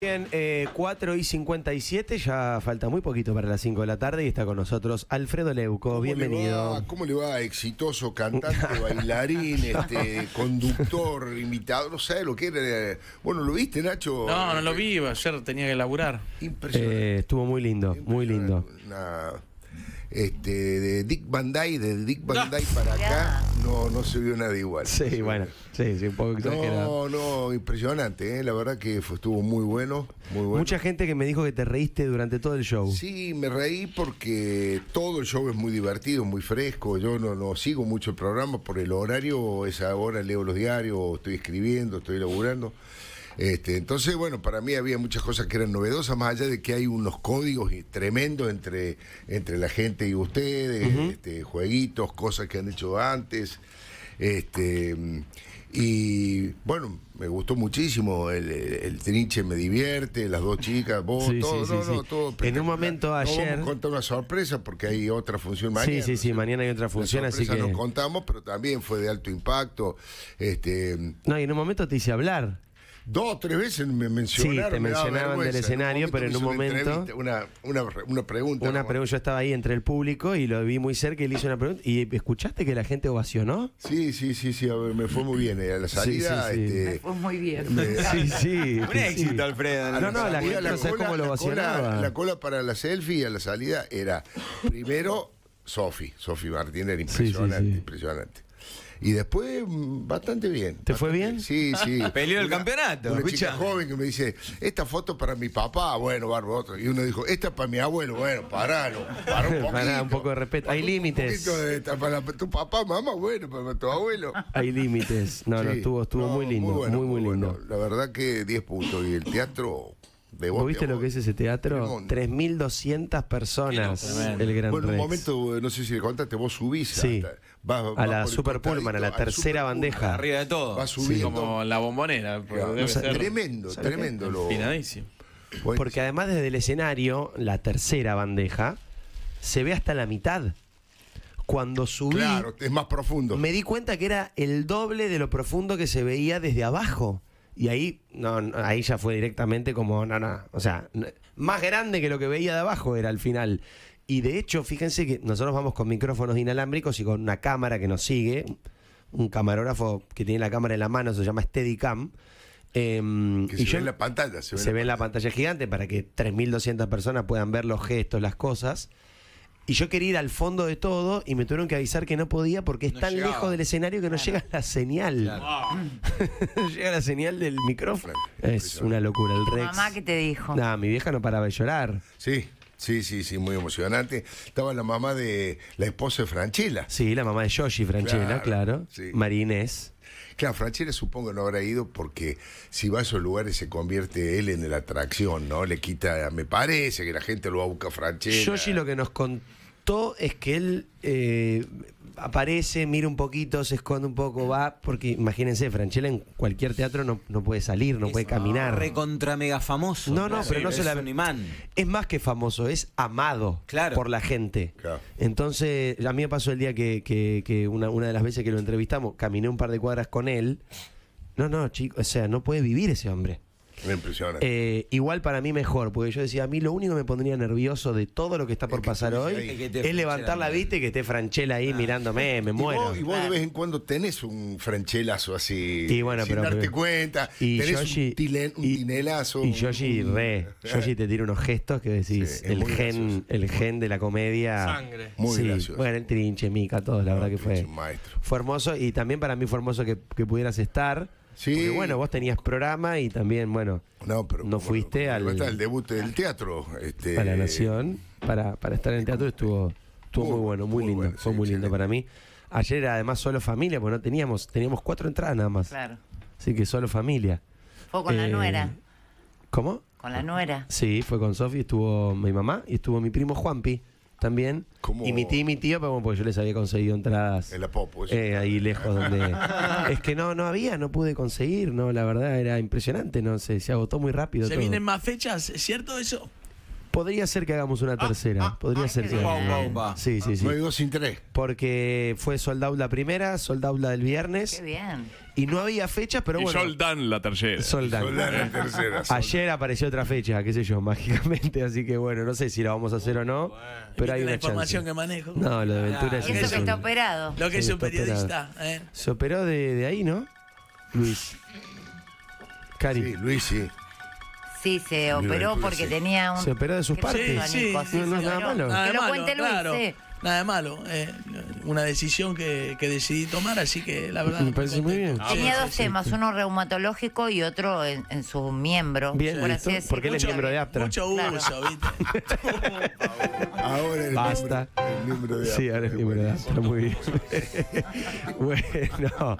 Bien, eh, 4 y 57, ya falta muy poquito para las 5 de la tarde y está con nosotros Alfredo Leuco, bienvenido. ¿Cómo le va? Exitoso cantante, bailarín, este, conductor, invitado, no sé, lo que era. Eh, bueno, ¿lo viste, Nacho? No, no lo vi, ayer tenía que laburar. Impresionante. Eh, estuvo muy lindo, muy lindo este, de Dick Van Dyke, de Dick Van ah. para acá, no, no se vio nada igual. Sí, bueno, sí, sí, un poco exagerado. No, no, impresionante, ¿eh? la verdad que estuvo muy bueno, Mucha gente que me dijo que te reíste durante todo el show. Sí, me reí porque todo el show es muy divertido, muy fresco. Yo no, no sigo mucho el programa por el horario, es ahora leo los diarios, estoy escribiendo, estoy laburando. Este, entonces, bueno, para mí había muchas cosas que eran novedosas, más allá de que hay unos códigos tremendos entre, entre la gente y ustedes, este, jueguitos, cosas que han hecho antes. Este, y bueno, me gustó muchísimo. El, trinche me divierte, las dos chicas, vos, todo, no, No, todo En un momento ayer. No contar una sorpresa porque hay otra función mañana. Sí, sí, sí, mañana hay otra función, así que. nos contamos, pero también fue de alto impacto. Este... No, y en un momento te hice hablar dos o tres veces me mencionaron. Sí, te mencionaban del escenario, pero en un momento. Una, una, una, pregunta. Una pregunta, yo estaba ahí entre el público y lo vi muy cerca y le hice una pregunta. ¿Y escuchaste que la gente ovacionó? Sí, sí, sí, sí, me fue muy bien. Eh, a la salida. Sí, sí, este, me fue muy bien. sí, sí. un éxito, Alfredo. No, no, la gente no sé cómo lo ovacionaba. La cola, para la selfie a la salida era primero Sofi, Sofi Martínez, impresionante, impresionante. Y después, mm, bastante bien. ¿Te fue bien? Sí, sí. Peleó el campeonato. Una chica joven que me dice, esta foto para mi papá, bueno, barro, otro. Y uno dijo, esta para mi abuelo, bueno, paralo, para un poquito. un poco de respeto. Hay límites. para tu papá, mamá, bueno, para tu abuelo. Hay límites. No, no, estuvo, estuvo muy lindo, muy, muy, lindo. La verdad que 10 puntos. Y el teatro, vos. viste lo que es ese teatro? 3.200 personas el Gran Bueno, un momento, eh, no sé si le contaste, vos subís. a la Super Pullman, a la tercera bandeja. Arriba de todo. Va a subir como la bombonera. tremendo, tremendo. Lo... Porque además desde el escenario, la tercera bandeja, se ve hasta la mitad cuando subí. Claro, es más profundo. Me di cuenta que era el doble de lo profundo que se veía desde abajo. Y ahí, no, ahí ya fue directamente como, no, no, o sea, más grande que lo que veía de abajo era al final. Y de hecho, fíjense que nosotros vamos con micrófonos inalámbricos y con una cámara que nos sigue, un camarógrafo que tiene la cámara en la mano, se llama Steadicam. Eh, que y se ve en la pantalla. Se ve, en la pantalla gigante para que 3.200 personas puedan ver los gestos, las cosas. Y yo quería ir al fondo de todo y me tuvieron que avisar que no podía porque es tan lejos del escenario que no llega la señal. no llega la señal del micrófono. Es una locura. El Rex. Mamá, ¿qué te dijo? nada mi vieja no paraba de llorar. Sí. Sí, sí, sí, muy emocionante. Estaba la mamá de la esposa de Franchella. Sí, la mamá de Yoshi Franchella, claro. claro. Sí. Claro, Franchella supongo no habrá ido porque si va a esos lugares se convierte él en la atracción, ¿no? Le quita, me parece que la gente lo busca a Franchella. Yoshi lo que nos contó es que él eh, aparece, mira un poquito, se esconde un poco, va, porque imagínense, Franchella en cualquier teatro no, puede salir, no puede caminar. Recontra mega famoso. No, no, pero no se la Es más que famoso, es amado claro. por la gente. Entonces, a mí me pasó el día que, una, una de las veces que lo entrevistamos, caminé un par de cuadras con él. No, no, chico, o sea, no puede vivir ese hombre. Me impresiona. Eh, igual para mí mejor, porque yo decía, a mí lo único que me pondría nervioso de todo lo que está por pasar hoy es, levantar la vista y que esté Franchella ahí ah. mirándome, me muero. y vos, de vez en ah. cuando tenés un Franchelazo así, sin darte cuenta, y tenés un, tinelazo. Y Yoshi re, Yoshi te tira unos gestos que decís, el gen, el gen de la comedia. Sangre. Muy sí, Bueno, el trinche, mica, todo, la verdad que fue. Fue hermoso y también para mí fue hermoso que pudieras estar. Sí. bueno, vos tenías programa y también, bueno, no, fuiste al. el debut del teatro. Este, para la Nación, para, para estar en el teatro estuvo, estuvo muy, bueno, muy, lindo. fue muy lindo para mí. Ayer además solo familia, porque no teníamos, teníamos cuatro entradas nada más. Claro. Así que solo familia. Fue con la eh, nuera. ¿Cómo? Con la nuera. Sí, fue con Sofi, estuvo mi mamá y estuvo mi primo Juanpi también. Y mi tío y mi tío, pero porque yo les había conseguido entradas. En eh, ahí lejos donde. es que no, no había, no pude conseguir, no, la verdad, era impresionante, no sé, se agotó muy rápido. ¿Se vienen más fechas? ¿Es cierto eso? Podría ser que hagamos una ah, tercera. Ah, podría ah, ser sí, sí, sí. No sin tres. Porque fue soldado la primera, soldado la del viernes. Qué bien. Y no había fecha, pero y bueno. Soldan la tercera. Soldan. Soldan la tercera. Ayer apareció otra fecha, qué sé yo, mágicamente. Así que bueno, no sé si la vamos a hacer o no. pero hay una la información que manejo. No, lo de Ventura es Eso que está operado. Lo que es un periodista. Eh. Se operó de, de ahí, ¿no? Luis. Cari. Sí, Luis, sí. Sí, se operó pues, porque tenía un. Se operó de sus partes. Sí, sí, no, es nada malo. Nada malo, Claro, Nada malo. una decisión que, que, decidí tomar, así que la verdad. Me parece muy bien. Tenía dos temas, uno reumatológico y otro en, en su miembro. Bien, por Porque él es miembro de Aptra. Mucho uso, ¿viste? Ahora el Basta. Sí, ahora es miembro de Está muy bien. bueno,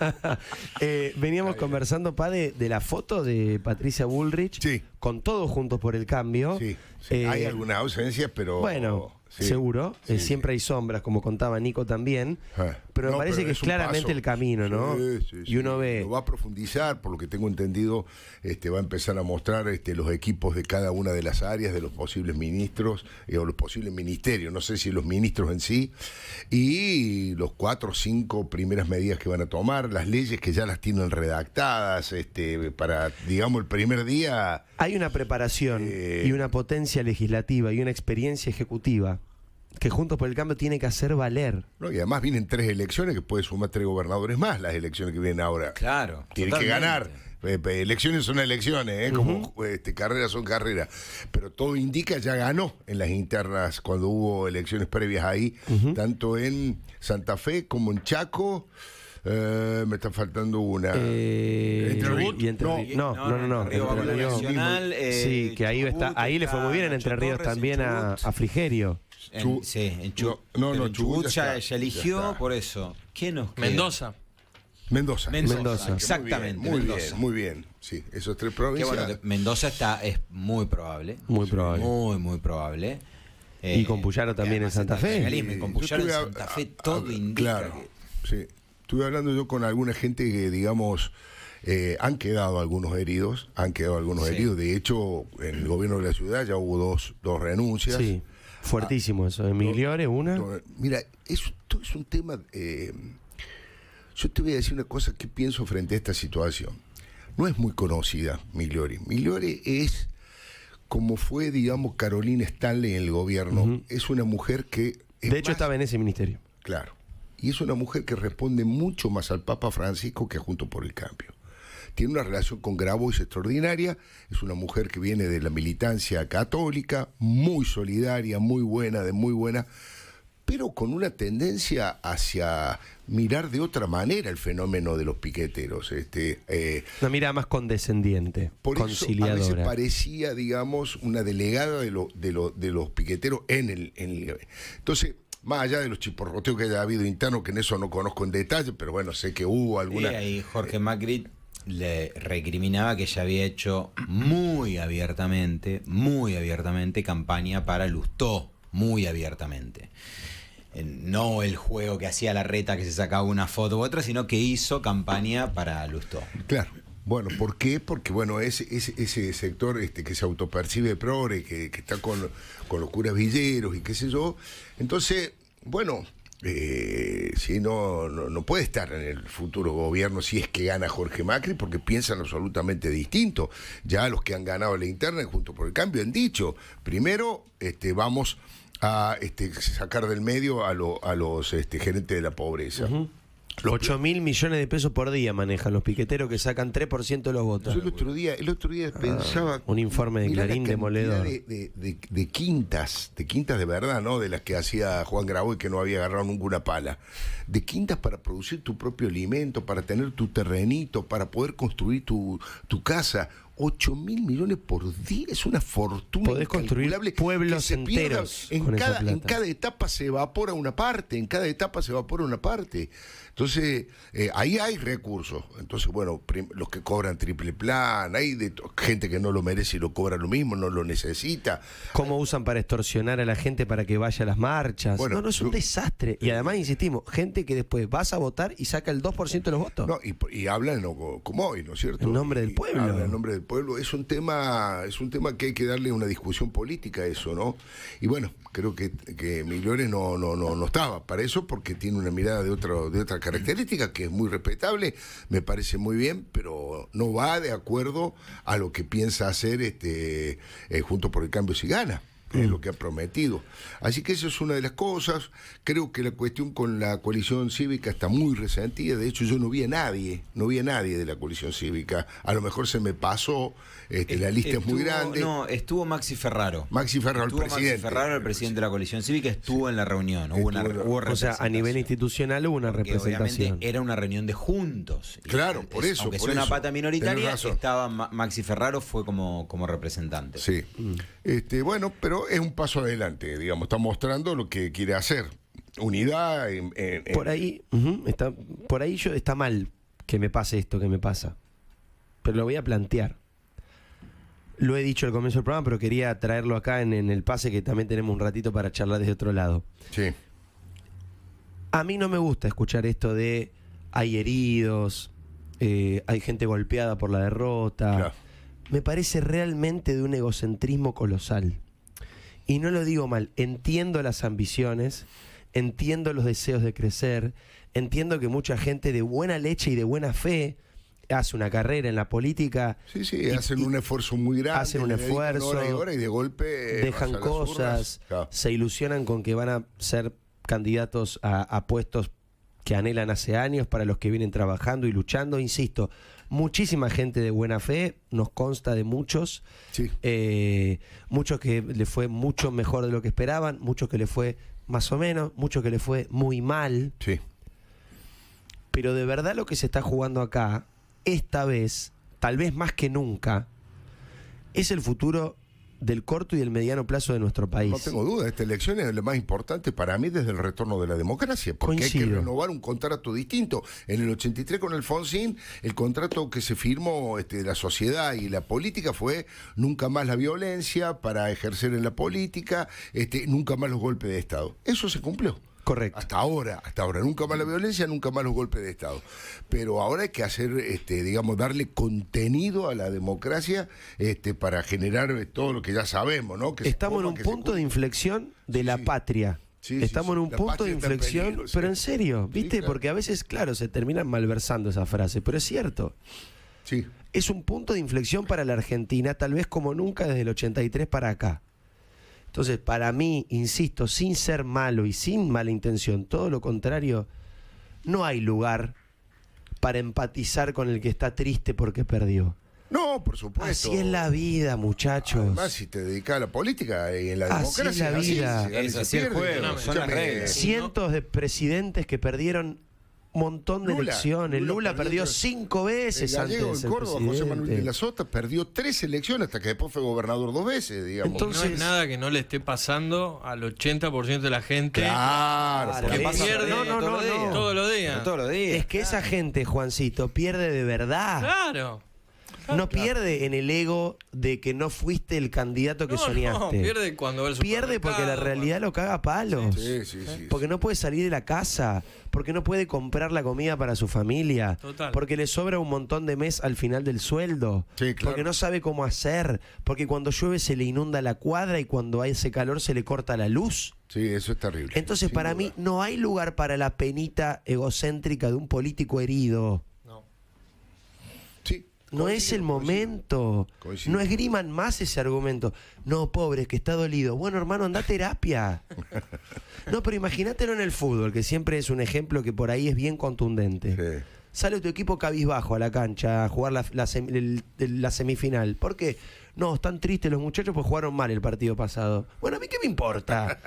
eh, veníamos conversando, Pa, de, la foto de Patricia Bullrich. Sí. Con todos juntos por el cambio. Sí. Hay eh, alguna ausencia, pero. Bueno seguro. Eh, siempre hay sombras, como contaba Nico también. Ah. Pero me parece que es claramente el camino, ¿no? y uno ve. va a profundizar, por lo que tengo entendido, este, va a empezar a mostrar este, los equipos de cada una de las áreas, de los posibles ministros eh, o los posibles ministerios, no sé si los ministros en sí, y los cuatro o cinco primeras medidas que van a tomar, las leyes que ya las tienen redactadas, este, para, digamos, el primer día. Hay una preparación eh. y una potencia legislativa y una experiencia ejecutiva que Juntos por el Cambio tiene que hacer valer. No, y además vienen tres elecciones que puede sumar tres gobernadores más las elecciones que vienen ahora. Claro. Tiene que ganar. Eh, elecciones son elecciones, ¿eh? como este, carreras son carreras. Pero todo indica, ya ganó en las internas cuando hubo elecciones previas ahí, tanto en Santa Fe como en Chaco. Eh, me está faltando una. ¿Entre Ríos? Y entre, no, no, no, no. no, sí, que ahí, está, ahí le fue muy bien en Entre Ríos también a, a Frigerio. En, sí, en No, no, ya, eligió por eso. ¿Qué nos Mendoza. Mendoza. Mendoza, exactamente. Muy, bien, muy bien, Sí, esos tres provincias. Mendoza está, es muy probable. Muy probable. Muy, muy probable. y eh, con Puyaro también en Santa Fe. en Santa Fe todo indica. Claro, sí. Estuve hablando yo con alguna gente que, digamos, eh, han quedado algunos heridos, han quedado algunos heridos. De hecho, en el gobierno de la ciudad ya hubo dos, dos renuncias. Fuertísimo eso. Migliore, una. mira, esto es un tema. Eh, yo te voy a decir una cosa que pienso frente a esta situación. No es muy conocida Migliore. Migliore es como fue, digamos, Carolina Stanley en el gobierno. Es una mujer que. de hecho, estaba en ese ministerio. Claro. Y es una mujer que responde mucho más al Papa Francisco que a Junto por el Cambio tiene una relación con Grabois extraordinaria, es una mujer que viene de la militancia católica, muy solidaria, muy buena, de muy buena, pero con una tendencia hacia mirar de otra manera el fenómeno de los piqueteros. Este, eh, una mirada más condescendiente, por conciliadora. Eso a veces parecía, digamos, una delegada de, de, los piqueteros en el, Entonces, más allá de los chiporroteos que haya habido interno, que en eso no conozco en detalle, pero bueno, sé que hubo alguna. Y ahí Jorge Macri le recriminaba que ella había hecho muy abiertamente, muy abiertamente campaña para Lustó, muy abiertamente. No el juego que hacía la reta que se sacaba una foto u otra, sino que hizo campaña para Lustó. Claro. Bueno, ¿por qué? Porque bueno, ese, ese, sector este, que se autopercibe progre, que, que está con, con los curas villeros y qué sé yo, entonces, bueno, eh, no, no, puede estar en el futuro gobierno si es que gana Jorge Macri, porque piensan absolutamente distinto. Ya los que han ganado la interna junto por el cambio han dicho, primero este, vamos a este, sacar del medio a, a los este, gerentes de la pobreza. 8 mil millones de pesos por día manejan los piqueteros que sacan 3% de los votos. Yo el otro día, el otro día ah, pensaba. Un informe de Clarín De, de, de, de, quintas, de quintas de verdad, ¿no? De las que hacía Juan y que no había agarrado ninguna pala. De quintas para producir tu propio alimento, para tener tu terrenito, para poder construir tu, tu casa. 8 mil millones por día es una fortuna. Podés construir pueblos que enteros. En cada, en cada etapa se evapora una parte, en cada etapa se evapora una parte. Entonces, eh, ahí hay recursos. Entonces, bueno, los que cobran triple plan, hay de gente que no lo merece y lo cobra lo mismo, no lo necesita. ¿Cómo usan para extorsionar a la gente para que vaya a las marchas? Bueno, no, no, es un desastre. Y además, insistimos, gente que después vas a votar y saca el 2% de los votos. No, y, hablan como hoy, ¿no es cierto? En nombre del pueblo. en nombre del pueblo es un tema es un tema que hay que darle una discusión política a eso no y bueno creo que, que no, no no estaba para eso porque tiene una mirada de otra de otra característica que es muy respetable me parece muy bien pero no va de acuerdo a lo que piensa hacer este eh, junto por el cambio si gana es lo que ha prometido. Así que esa es una de las cosas. Creo que la cuestión con la coalición cívica está muy resentida. De hecho, yo no vi a nadie, no vi a nadie de la coalición cívica. A lo mejor se me pasó, este, la lista es muy grande. No, estuvo Maxi Ferraro. Maxi Ferraro, el presidente. Maxi Ferraro, el presidente de la coalición cívica, estuvo en la reunión. Hubo una, hubo o sea, a nivel institucional hubo una representación. era una reunión de juntos. Claro, por eso. Aunque una pata minoritaria, estaba Maxi Ferraro, fue como, como representante. Sí. Mm. Este, bueno, pero es un paso adelante, digamos, está mostrando lo que quiere hacer. Unidad. Por ahí, está, por ahí yo, está mal que me pase esto que me pasa, pero lo voy a plantear. Lo he dicho al comienzo del programa, pero quería traerlo acá en, el pase que también tenemos un ratito para charlar desde otro lado. Sí. A mí no me gusta escuchar esto de hay heridos, eh, hay gente golpeada por la derrota. Me parece realmente de un egocentrismo colosal. Y no lo digo mal, entiendo las ambiciones, entiendo los deseos de crecer, entiendo que mucha gente de buena leche y de buena fe hace una carrera en la política. Sí, sí, hacen un esfuerzo muy grande. Hacen un esfuerzo. y, de golpe. Dejan cosas, se ilusionan con que van a ser candidatos a, a puestos que anhelan hace años para los que vienen trabajando y luchando. Insisto, muchísima gente de buena fe, nos consta de muchos, eh, muchos que le fue mucho mejor de lo que esperaban, muchos que le fue más o menos, muchos que le fue muy mal. Sí. Pero de verdad lo que se está jugando acá, esta vez, tal vez más que nunca, es el futuro del corto y del mediano plazo de nuestro país. No tengo duda, esta elección es lo más importante para mí desde el retorno de la democracia, porque hay que renovar un contrato distinto. En el 83 con Alfonsín, el contrato que se firmó este, la sociedad y la política fue nunca más la violencia para ejercer en la política, este, nunca más los golpes de Estado. Eso se cumplió. Correcto. Hasta ahora, hasta ahora. Nunca más la violencia, nunca más los golpes de Estado. Pero ahora hay que hacer, este, digamos, darle contenido a la democracia este, para generar eh, todo lo que ya sabemos, ¿no? Estamos en un punto de inflexión de la patria. Estamos en un punto de inflexión, pero en serio, ¿viste? Porque a veces, claro, se terminan malversando esa frase, pero es cierto. Sí. Es un punto de inflexión para la Argentina, tal vez como nunca desde el 83 para acá. Entonces, para mí, insisto, sin ser malo y sin mala intención, todo lo contrario, no hay lugar para empatizar con el que está triste porque perdió. No, por supuesto. Así es la vida, muchachos. Además, si te dedicas a la política y en la así es la vida. son Cientos de presidentes que perdieron montón de elecciones. Lula, perdió, cinco veces el Córdoba, José Manuel de la Sota perdió tres elecciones hasta que después fue gobernador dos veces, digamos. Entonces, no es nada que no le esté pasando al 80% de la gente. Claro, porque pierde todos los días. Es que esa gente, Juancito, pierde de verdad. Claro. No pierde en el ego de que no fuiste el candidato que soñaste. No, pierde cuando va Pierde porque la realidad lo caga a palos. Sí, sí, sí, porque no puede salir de la casa, porque no puede comprar la comida para su familia, porque le sobra un montón de mes al final del sueldo, porque no sabe cómo hacer, porque cuando llueve se le inunda la cuadra y cuando hay ese calor se le corta la luz. Sí, eso es terrible. Entonces, para mí no hay lugar para la penita egocéntrica de un político herido. No es el momento. No esgriman más ese argumento. No, pobre, que está dolido. Bueno, hermano, anda a terapia. No, pero imagínatelo en el fútbol, que siempre es un ejemplo que por ahí es bien contundente. Sale tu equipo cabizbajo a la cancha a jugar la, la semifinal. ¿Por qué? No, están tristes los muchachos porque jugaron mal el partido pasado. Bueno, a mí qué me importa.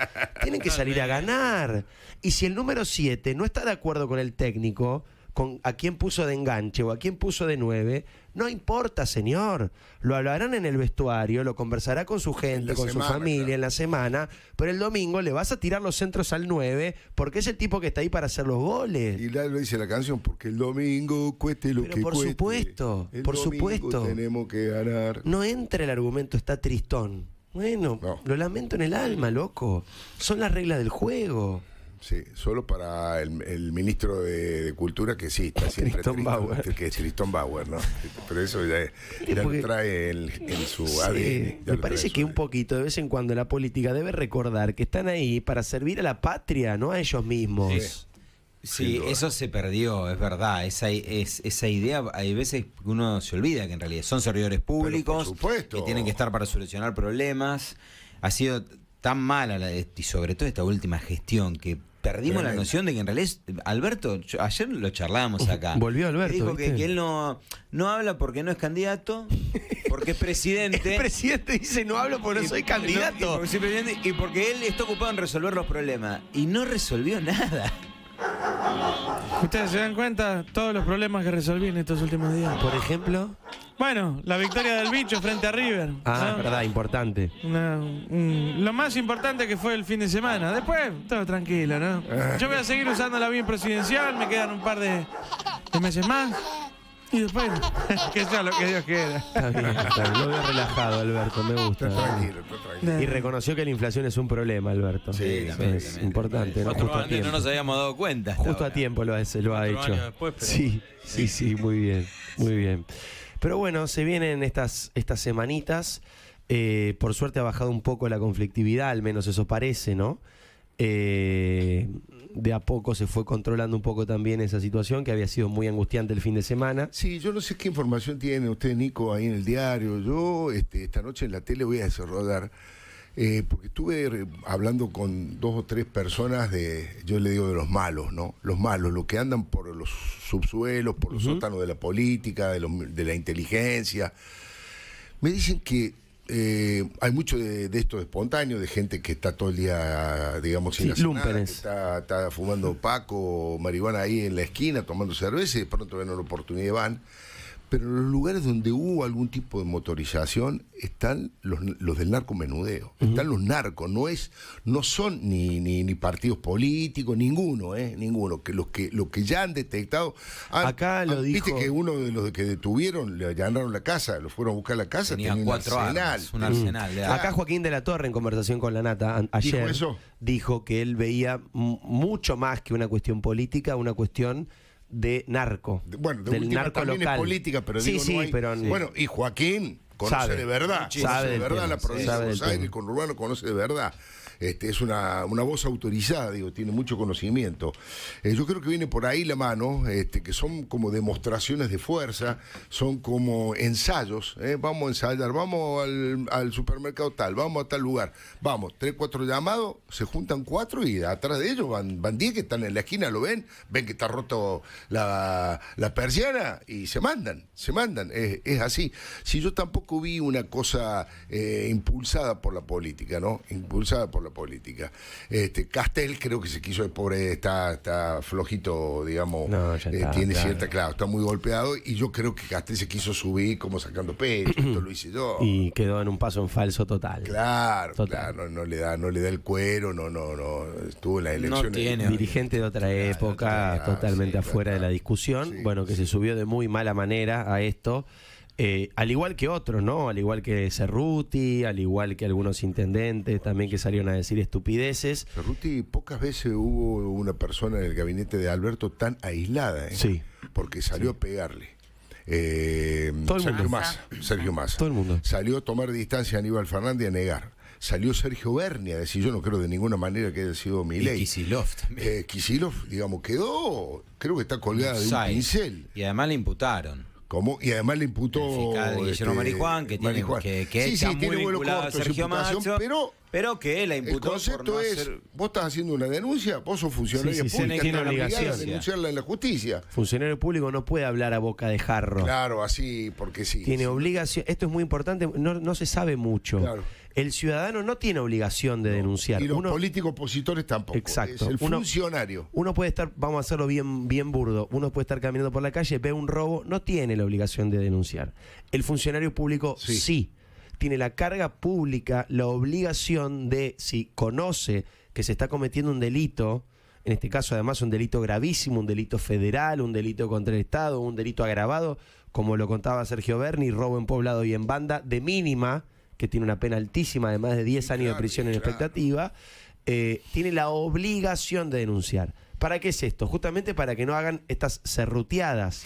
Tienen que salir a ganar. Y si el número 7 no está de acuerdo con el técnico, con a quién puso de enganche o a quién puso de nueve, no importa, señor. Lo hablarán en el vestuario, lo conversará con su gente, con su familia en la semana, pero el domingo le vas a tirar los centros al nueve porque es el tipo que está ahí para hacer los goles. Y lo dice la canción, porque el domingo cueste lo pero que por Supuesto, por supuesto, tenemos que ganar. No entra el argumento, está tristón. Bueno, lo lamento en el alma, loco. Son las reglas del juego sí, solo para el, ministro de, Cultura que sí, está siempre Bauer. Que es Tristón Bauer, ¿no? Pero eso ya, lo trae en, su ADN. Me parece que un poquito, de vez en cuando, la política debe recordar que están ahí para servir a la patria, no a ellos mismos. Sí. eso se perdió, es verdad. Esa, esa idea, hay veces que uno se olvida que en realidad son servidores públicos que tienen que estar para solucionar problemas. Ha sido tan mala la, y sobre todo esta última gestión que perdimos la noción de que en realidad Alberto, ayer lo charlábamos acá. Volvió Alberto. Dijo que, él no, no habla porque no es candidato, porque es presidente. el presidente dice no hablo porque no soy candidato. y, porque y porque él está ocupado en resolver los problemas. Y no resolvió nada. ¿Ustedes se dan cuenta todos los problemas que resolví en estos últimos días? Por ejemplo. Bueno, la victoria del bicho frente a River. Ah, verdad, importante. lo más importante que fue el fin de semana. Después, todo tranquilo, ¿no? Ah. Yo voy a seguir usando la bien presidencial, me quedan un par de, meses más. Y después, que sea lo que Dios quiera. Está bien, Lo veo relajado, Alberto, me gusta. Y reconoció que la inflación es un problema, Alberto. Sí, es importante. ¿no? Justo nos habíamos dado cuenta. Justo a tiempo lo, ha hecho. Sí, sí, sí, muy bien, muy bien. Pero bueno, se vienen estas, estas semanitas. Eh, por suerte ha bajado un poco la conflictividad, al menos eso parece, ¿no? Eh, de a poco se fue controlando un poco también esa situación que había sido muy angustiante el fin de semana. Sí, yo no sé qué información tiene usted, Nico, ahí en el diario. Yo este, esta noche en la tele voy a desarrollar eh, porque estuve hablando con dos o tres personas de, yo le digo de los malos, ¿no? Los malos, los que andan por los subsuelos, por los sótanos de la política, de, la inteligencia. Me dicen que eh, hay mucho de, esto de espontáneo, de gente que está todo el día, digamos, sin la nada, que está, fumando paco, marihuana ahí en la esquina, tomando cerveza y de pronto ven la oportunidad y van. Pero en los lugares donde hubo algún tipo de motorización están los, los del narcomenudeo, menudeo. están los narcos, no es, no son ni, ni, ni partidos políticos, ninguno, eh, ninguno, que los que los que ya han detectado acá lo viste que uno de los que detuvieron le allanaron la casa, lo fueron a buscar la casa, tenía, cuatro un arsenal. Acá Joaquín de la Torre en conversación con la Nata ayer dijo que él veía mucho más que una cuestión política, una cuestión de narco. bueno, de del narco también local. es política, pero sí, digo, sí, no hay... pero, Bueno, y Joaquín conoce de verdad, conoce de verdad la provincia de Buenos Aires, con Urbano conoce de verdad. Este, es una, una, voz autorizada, digo, tiene mucho conocimiento. Eh, yo creo que viene por ahí la mano, este, que son como demostraciones de fuerza, son como ensayos. ¿eh? Vamos a ensayar, vamos al, supermercado tal, vamos a tal lugar. Vamos, tres, cuatro llamados, se juntan cuatro y atrás de ellos van, van diez que están en la esquina, lo ven, ven que está roto la, persiana y se mandan, se mandan. Es, así. Si yo tampoco vi una cosa eh, impulsada por la política, ¿no? Impulsada por la política. Este, Castel creo que se quiso, el pobre está, está flojito, digamos, eh, tiene cierta, claro, está muy golpeado y yo creo que Castel se quiso subir como sacando pecho, esto lo hice yo. Y quedó en un paso en falso total. Claro, no, le da, no le da el cuero, no, no, no, estuvo en las elecciones. No tiene, dirigente de otra época, totalmente afuera de la discusión, bueno, que se subió de muy mala manera a esto. Eh, al igual que otros, ¿no? Al igual que Cerruti, al igual que algunos intendentes también que salieron a decir estupideces. Cerruti, pocas veces hubo una persona en el gabinete de Alberto tan aislada, ¿eh? Sí. Porque salió a pegarle. Eh, Todo el Sergio mundo. Sergio Massa. Todo el mundo. Salió a tomar distancia a Aníbal Fernández y a negar salió Sergio Berni a decir, yo no creo de ninguna manera que haya sido mi ley. Kisilov también. Eh, digamos, quedó, creo que está colgada de un pincel. Y además le imputaron. Y además le imputó. El fiscal Guillermo este, que tiene, Marijuán. que, que a Sergio Macho, pero, pero que la imputó. El concepto es: vos estás haciendo una denuncia, vos sos funcionario público, Tiene obligación de denunciarla en la justicia. Funcionario público no puede hablar a boca de jarro. Claro, así, porque sí. Tiene obligación. Esto es muy importante, no, no se sabe mucho. Claro el ciudadano no tiene obligación de denunciar. Y los políticos opositores tampoco. Exacto. Es el funcionario. Uno puede estar, vamos a hacerlo bien, bien burdo, uno puede estar caminando por la calle, ve un robo, no tiene la obligación de denunciar. El funcionario público sí. sí tiene la carga pública, la obligación de, si conoce que se está cometiendo un delito, en este caso además un delito gravísimo, un delito federal, un delito contra el Estado, un delito agravado, como lo contaba Sergio Berni, robo en poblado y en banda, de mínima, que tiene una pena altísima de más de 10 años de prisión en expectativa, eh, tiene la obligación de denunciar. ¿Para qué es esto? Justamente para que no hagan estas cerruteadas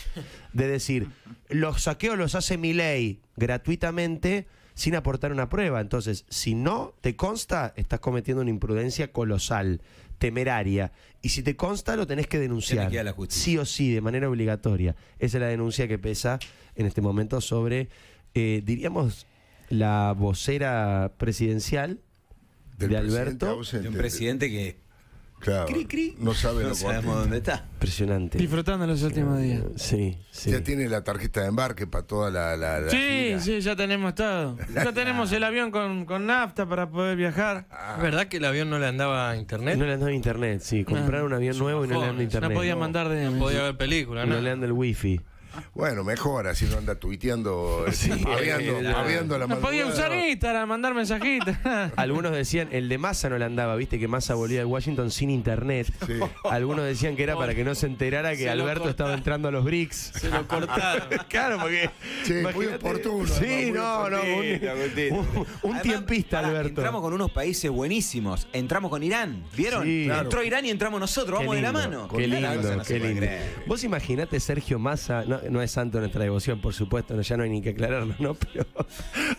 de decir, los saqueos los hace mi ley gratuitamente sin aportar una prueba. Entonces, si no te consta, estás cometiendo una imprudencia colosal, temeraria. Y si te consta, lo tenés que denunciar. sí o sí, de manera obligatoria. Esa es la denuncia que pesa en este momento sobre, eh, diríamos, la vocera presidencial de Alberto. De un presidente que No sabe sabemos dónde está. Impresionante. Disfrutando los últimos días. Eh, sí, Ya tiene la tarjeta de embarque para toda la. sí, sí, ya tenemos todo. ya tenemos el avión con, nafta para poder viajar. Ah. ¿Es ¿Verdad que el avión no le andaba a internet? No le andaba internet, sí. Comprar ah. un avión nuevo y no le andaba a internet. No podía mandar No podía ver películas, ¿no? le anda el wifi. Bueno, mejor, así no anda tuiteando, sí, eh, la, mano. podía usar Instagram, mandar mensajitos. Algunos decían, el de Massa no le andaba, viste que Massa volvía de Washington sin internet. Sí. Algunos decían que era para que no se enterara que Alberto estaba entrando a los BRICS. Se lo cortaron. claro, porque... Sí, muy oportuno. Sí, no, no, un, un, tiempista, Alberto. Entramos con unos países buenísimos. Entramos con Irán, ¿vieron? Entró Irán y entramos nosotros, vamos de la mano. Qué lindo, qué lindo. Vos imaginate Sergio Massa no es santo nuestra devoción, por supuesto, no, ya no hay ni que aclararlo, ¿no? Pero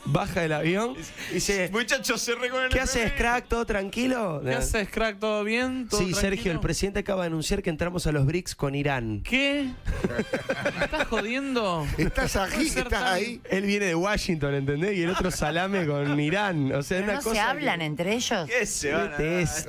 baja del avión y dice. Muchachos, se el ¿Qué haces, crack? ¿Todo tranquilo? ¿Qué haces, crack? ¿Todo bien? sí, Sergio, el presidente acaba de anunciar que entramos a los BRICS con Irán. ¿Qué? ¿Me estás jodiendo? ¿Estás aquí? ahí? Él viene de Washington, ¿entendés? Y el otro salame con Irán. O sea, no se hablan entre ellos? ¿Qué se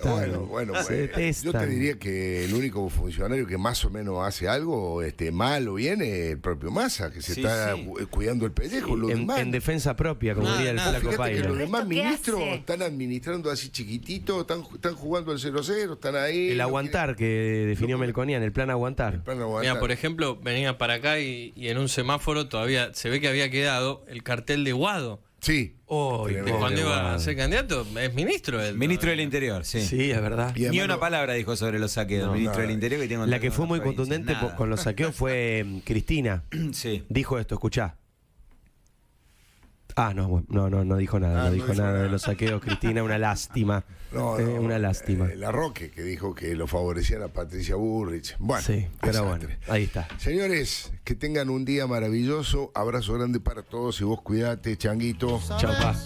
Bueno, bueno, Yo te diría que el único funcionario que más o menos hace algo este, malo viene el propio Massa, que se está eh, cuidando el pellejo. en, en, defensa propia, como diría el flaco que Los demás ministros están administrando así chiquitito, están, están jugando el 0-0, están ahí. El aguantar que, definió Melconian, el plan aguantar. aguantar. Mira, por ejemplo, venía para acá y en un semáforo todavía se ve que había quedado el cartel de Guado Sí. cuando iba a ser candidato, es ministro Ministro del Interior, sí. Sí, es verdad. Ni una palabra dijo sobre los saqueos ministro del Interior que La que fue muy contundente con los saqueos fue em, Cristina. sí. Dijo esto, escuchá. Ah, no, no, no, no dijo nada, ah, no, dijo, nada, de los saqueos, Cristina, una lástima. Eh, una eh, lástima. la Roque, que dijo que lo favorecía la Patricia Burrich. Bueno, sí, pero bueno, ahí está. Señores, que tengan un día maravilloso. Abrazo grande para todos y vos cuidate, changuito. Chao, paz.